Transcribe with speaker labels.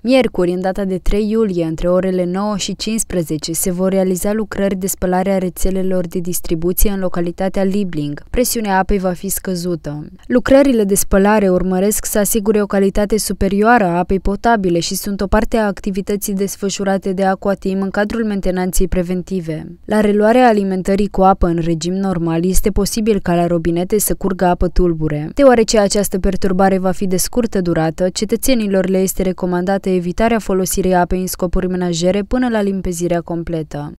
Speaker 1: Miercuri, în data de 3 iulie, între orele 9 și 15, se vor realiza lucrări de spălare a rețelelor de distribuție în localitatea Libling. Presiunea apei va fi scăzută. Lucrările de spălare urmăresc să asigure o calitate superioară a apei potabile și sunt o parte a activității desfășurate de Aquatim în cadrul mentenanței preventive. La reluarea alimentării cu apă în regim normal, este posibil ca la robinete să curgă apă tulbure. Deoarece această perturbare va fi de scurtă durată, cetățenilor le este recomandată evitarea folosirii apei în scopuri menajere până la limpezirea completă.